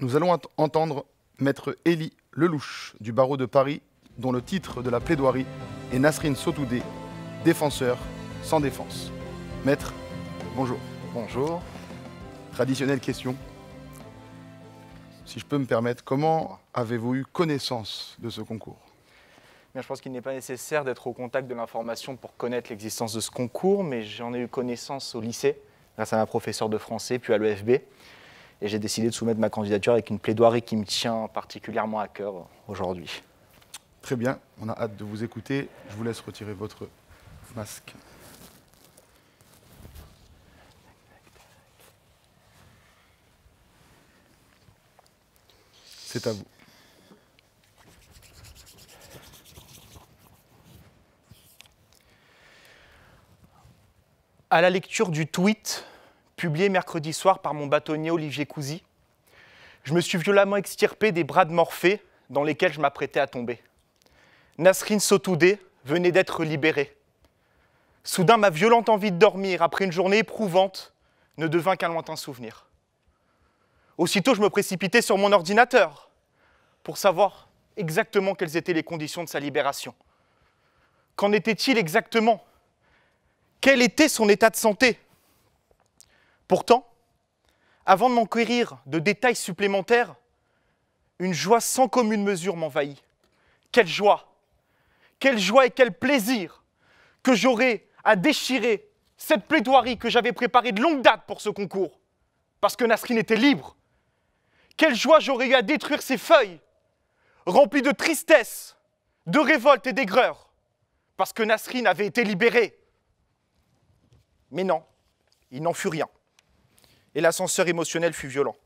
nous allons entendre Maître Élie Lelouch du barreau de Paris, dont le titre de la plaidoirie est Nasrin Sotoudé, défenseur sans défense. Maître, bonjour. Bonjour. Traditionnelle question. Si je peux me permettre, comment avez-vous eu connaissance de ce concours je pense qu'il n'est pas nécessaire d'être au contact de l'information pour connaître l'existence de ce concours, mais j'en ai eu connaissance au lycée, grâce à ma professeure de français, puis à l'EFB. Et j'ai décidé de soumettre ma candidature avec une plaidoirie qui me tient particulièrement à cœur aujourd'hui. Très bien, on a hâte de vous écouter. Je vous laisse retirer votre masque. C'est à vous. À la lecture du tweet publié mercredi soir par mon bâtonnier Olivier Cousy. Je me suis violemment extirpé des bras de Morphée dans lesquels je m'apprêtais à tomber. Nasrin Sotoudeh venait d'être libérée. Soudain, ma violente envie de dormir après une journée éprouvante ne devint qu'un lointain souvenir. Aussitôt, je me précipitais sur mon ordinateur pour savoir exactement quelles étaient les conditions de sa libération. Qu'en était-il exactement Quel était son état de santé Pourtant, avant de m'enquérir de détails supplémentaires, une joie sans commune mesure m'envahit. Quelle joie Quelle joie et quel plaisir que j'aurais à déchirer cette plaidoirie que j'avais préparée de longue date pour ce concours, parce que Nasrin était libre. Quelle joie j'aurais eu à détruire ces feuilles, remplies de tristesse, de révolte et d'aigreur, parce que Nasrin avait été libérée. Mais non, il n'en fut rien et l'ascenseur émotionnel fut violent.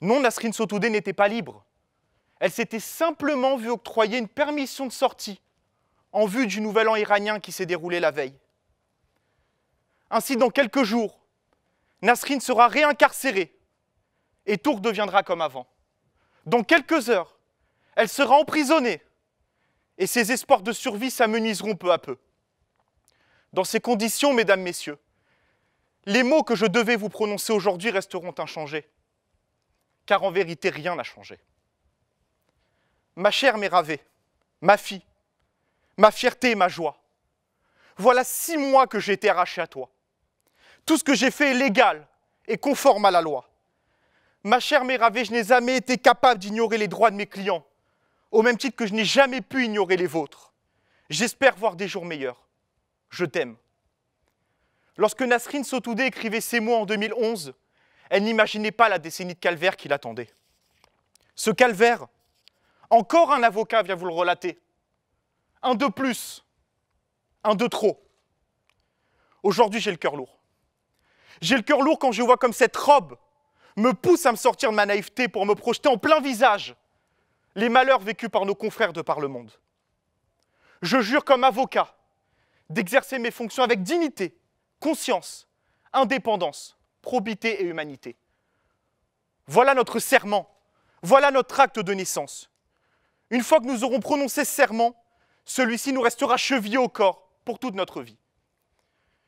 Non, Nasrin Sotoudeh n'était pas libre. Elle s'était simplement vue octroyer une permission de sortie en vue du nouvel an iranien qui s'est déroulé la veille. Ainsi, dans quelques jours, Nasrin sera réincarcérée et tout redeviendra comme avant. Dans quelques heures, elle sera emprisonnée et ses espoirs de survie s'amenuiseront peu à peu. Dans ces conditions, mesdames, messieurs, les mots que je devais vous prononcer aujourd'hui resteront inchangés, car en vérité rien n'a changé. Ma chère Méravée, ma fille, ma fierté et ma joie, voilà six mois que j'ai été arraché à toi. Tout ce que j'ai fait est légal et conforme à la loi. Ma chère Méravée, je n'ai jamais été capable d'ignorer les droits de mes clients, au même titre que je n'ai jamais pu ignorer les vôtres. J'espère voir des jours meilleurs. Je t'aime. Lorsque Nasrin Sotoudeh écrivait ces mots en 2011, elle n'imaginait pas la décennie de calvaire qui l'attendait. Ce calvaire, encore un avocat vient vous le relater. Un de plus, un de trop. Aujourd'hui, j'ai le cœur lourd. J'ai le cœur lourd quand je vois comme cette robe me pousse à me sortir de ma naïveté pour me projeter en plein visage les malheurs vécus par nos confrères de par le monde. Je jure comme avocat d'exercer mes fonctions avec dignité conscience, indépendance, probité et humanité. Voilà notre serment, voilà notre acte de naissance. Une fois que nous aurons prononcé serment, celui-ci nous restera chevillé au corps pour toute notre vie.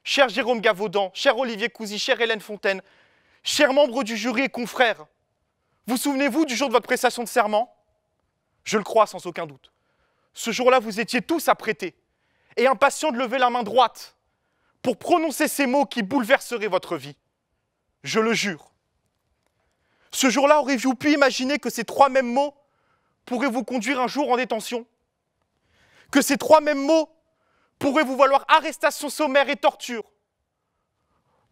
Cher Jérôme Gavaudan, cher Olivier Cousy, cher Hélène Fontaine, chers membres du jury et confrères, vous souvenez-vous du jour de votre prestation de serment Je le crois sans aucun doute. Ce jour-là, vous étiez tous apprêtés et impatients de lever la main droite pour prononcer ces mots qui bouleverseraient votre vie. Je le jure. Ce jour-là, auriez-vous pu imaginer que ces trois mêmes mots pourraient vous conduire un jour en détention Que ces trois mêmes mots pourraient vous valoir arrestation sommaire et torture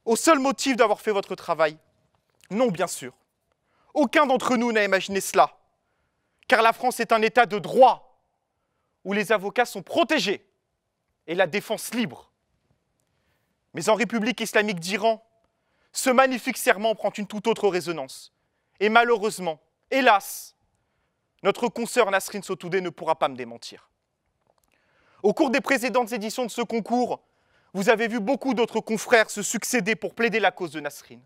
Au seul motif d'avoir fait votre travail Non, bien sûr. Aucun d'entre nous n'a imaginé cela. Car la France est un État de droit où les avocats sont protégés et la défense libre. Mais en République islamique d'Iran, ce magnifique serment prend une toute autre résonance. Et malheureusement, hélas, notre consoeur Nasrin Sotoudeh ne pourra pas me démentir. Au cours des précédentes éditions de ce concours, vous avez vu beaucoup d'autres confrères se succéder pour plaider la cause de Nasrin.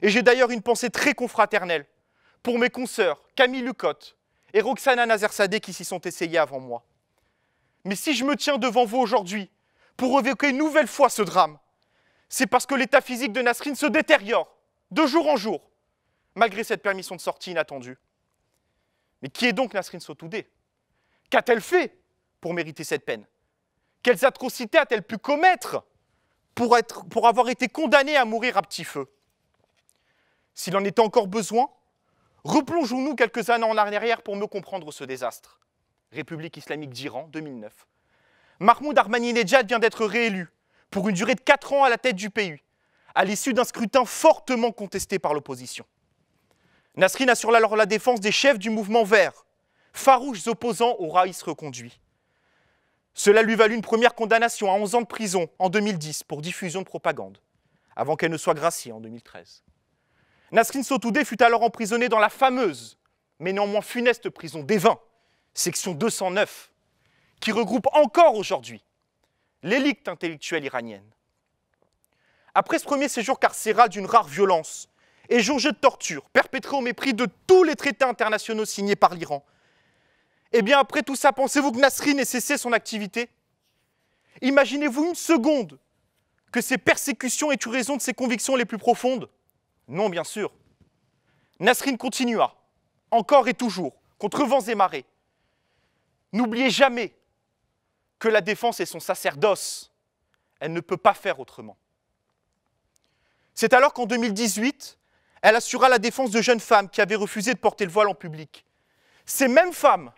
Et j'ai d'ailleurs une pensée très confraternelle pour mes consoeurs Camille Lucotte et Roxana Nazersadeh qui s'y sont essayés avant moi. Mais si je me tiens devant vous aujourd'hui pour évoquer une nouvelle fois ce drame, c'est parce que l'état physique de Nasrin se détériore de jour en jour, malgré cette permission de sortie inattendue. Mais qui est donc Nasrin Sotoudé Qu'a-t-elle fait pour mériter cette peine Quelles atrocités a-t-elle pu commettre pour, pour avoir été condamnée à mourir à petit feu S'il en était encore besoin, replongeons-nous quelques années en arrière pour mieux comprendre ce désastre. République islamique d'Iran, 2009. Mahmoud Ahmadinejad vient d'être réélu pour une durée de 4 ans à la tête du PU, à l'issue d'un scrutin fortement contesté par l'opposition. Nasrin assure alors la défense des chefs du mouvement vert, farouches opposants au raïs reconduit. Cela lui valut une première condamnation à 11 ans de prison en 2010 pour diffusion de propagande, avant qu'elle ne soit graciée en 2013. Nasrin Sotoudeh fut alors emprisonné dans la fameuse, mais néanmoins funeste prison des Vins, section 209 qui regroupe encore aujourd'hui l'élite intellectuelle iranienne. Après ce premier séjour carcéral d'une rare violence et jours de torture, perpétré au mépris de tous les traités internationaux signés par l'Iran, eh bien après tout ça, pensez-vous que Nasrin ait cessé son activité Imaginez-vous une seconde que ces persécutions aient eu raison de ses convictions les plus profondes Non, bien sûr. Nasrin continua, encore et toujours, contre vents et marées. N'oubliez jamais que la défense est son sacerdoce. Elle ne peut pas faire autrement. C'est alors qu'en 2018, elle assura la défense de jeunes femmes qui avaient refusé de porter le voile en public. Ces mêmes femmes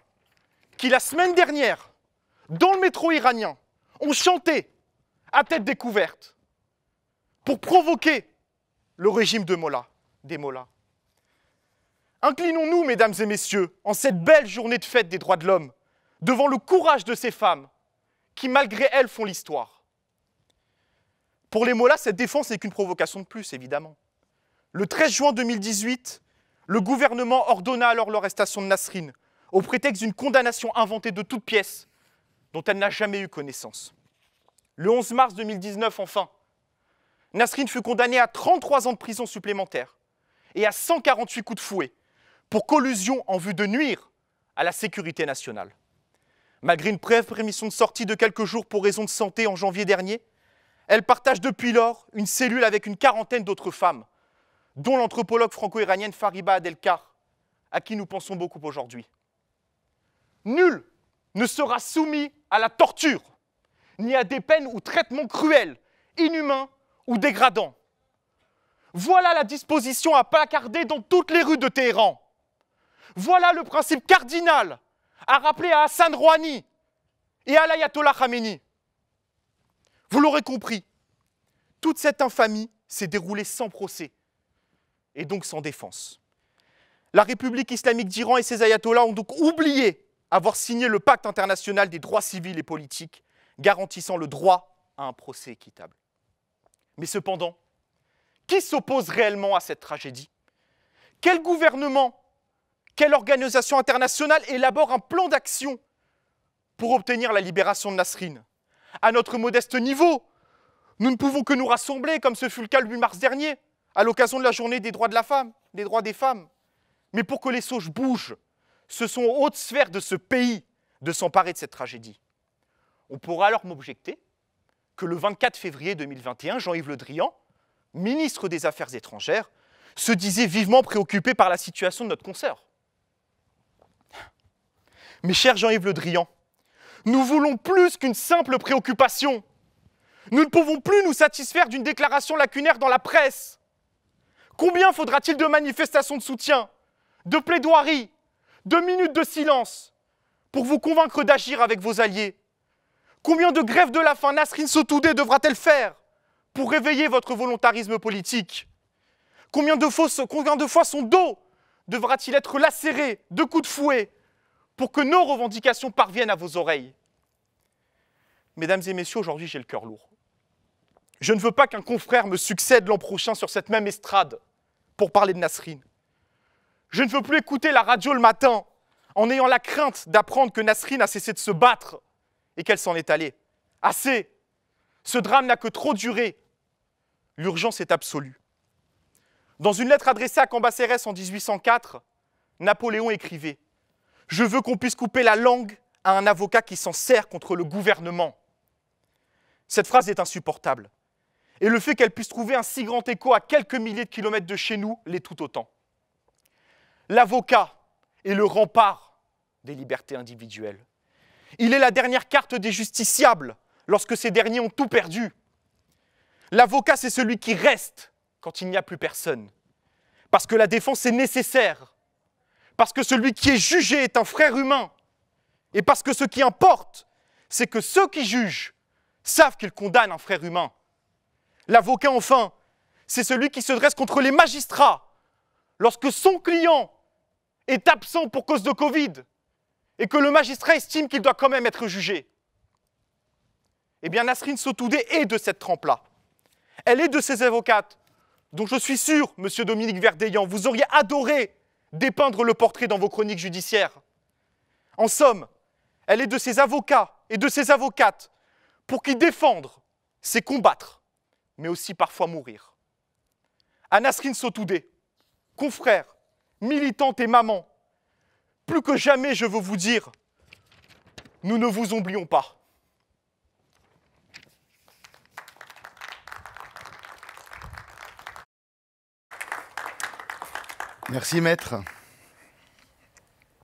qui, la semaine dernière, dans le métro iranien, ont chanté à tête découverte pour provoquer le régime de des Mollahs. Inclinons-nous, mesdames et messieurs, en cette belle journée de fête des droits de l'homme, devant le courage de ces femmes qui, malgré elles, font l'histoire. Pour les Mollahs, cette défense n'est qu'une provocation de plus, évidemment. Le 13 juin 2018, le gouvernement ordonna alors l'arrestation de Nasrin au prétexte d'une condamnation inventée de toutes pièces, dont elle n'a jamais eu connaissance. Le 11 mars 2019, enfin, Nasrin fut condamnée à 33 ans de prison supplémentaire et à 148 coups de fouet pour collusion en vue de nuire à la sécurité nationale. Malgré une brève permission de sortie de quelques jours pour raison de santé en janvier dernier, elle partage depuis lors une cellule avec une quarantaine d'autres femmes, dont l'anthropologue franco-iranienne Fariba Adelkar, à qui nous pensons beaucoup aujourd'hui. Nul ne sera soumis à la torture, ni à des peines ou traitements cruels, inhumains ou dégradants. Voilà la disposition à placarder dans toutes les rues de Téhéran. Voilà le principe cardinal a rappelé à Hassan Rouhani et à l'ayatollah Khamenei. Vous l'aurez compris, toute cette infamie s'est déroulée sans procès et donc sans défense. La République islamique d'Iran et ses ayatollahs ont donc oublié avoir signé le pacte international des droits civils et politiques garantissant le droit à un procès équitable. Mais cependant, qui s'oppose réellement à cette tragédie Quel gouvernement quelle organisation internationale élabore un plan d'action pour obtenir la libération de Nasrine À notre modeste niveau, nous ne pouvons que nous rassembler, comme ce fut le cas le 8 mars dernier, à l'occasion de la journée des droits de la femme, des droits des femmes. Mais pour que les sauges bougent, ce sont aux hautes sphères de ce pays de s'emparer de cette tragédie. On pourra alors m'objecter que le 24 février 2021, Jean-Yves Le Drian, ministre des Affaires étrangères, se disait vivement préoccupé par la situation de notre consoeur. Mes chers Jean-Yves Le Drian, nous voulons plus qu'une simple préoccupation. Nous ne pouvons plus nous satisfaire d'une déclaration lacunaire dans la presse. Combien faudra-t-il de manifestations de soutien, de plaidoiries, de minutes de silence pour vous convaincre d'agir avec vos alliés Combien de grèves de la faim Nasrin Sotoudeh devra-t-elle faire pour réveiller votre volontarisme politique combien de fois son dos devra-t-il être lacéré de coups de fouet pour que nos revendications parviennent à vos oreilles. Mesdames et messieurs, aujourd'hui j'ai le cœur lourd. Je ne veux pas qu'un confrère me succède l'an prochain sur cette même estrade pour parler de Nasrin. Je ne veux plus écouter la radio le matin en ayant la crainte d'apprendre que Nasrin a cessé de se battre et qu'elle s'en est allée. Assez Ce drame n'a que trop duré. L'urgence est absolue. Dans une lettre adressée à Cambacérès en 1804, Napoléon écrivait je veux qu'on puisse couper la langue à un avocat qui s'en sert contre le gouvernement. Cette phrase est insupportable. Et le fait qu'elle puisse trouver un si grand écho à quelques milliers de kilomètres de chez nous l'est tout autant. L'avocat est le rempart des libertés individuelles. Il est la dernière carte des justiciables lorsque ces derniers ont tout perdu. L'avocat, c'est celui qui reste quand il n'y a plus personne. Parce que la défense est nécessaire parce que celui qui est jugé est un frère humain, et parce que ce qui importe, c'est que ceux qui jugent savent qu'ils condamnent un frère humain. L'avocat, enfin, c'est celui qui se dresse contre les magistrats lorsque son client est absent pour cause de Covid et que le magistrat estime qu'il doit quand même être jugé. Eh bien, Nasrin Sotoudé est de cette trempe-là. Elle est de ces avocates dont je suis sûr, monsieur Dominique Verdeillan, vous auriez adoré dépeindre le portrait dans vos chroniques judiciaires. En somme, elle est de ses avocats et de ses avocates pour qui défendre, c'est combattre, mais aussi parfois mourir. À Nasrin Sotoudé, confrère, militante et maman, plus que jamais je veux vous dire, nous ne vous oublions pas. Merci maître.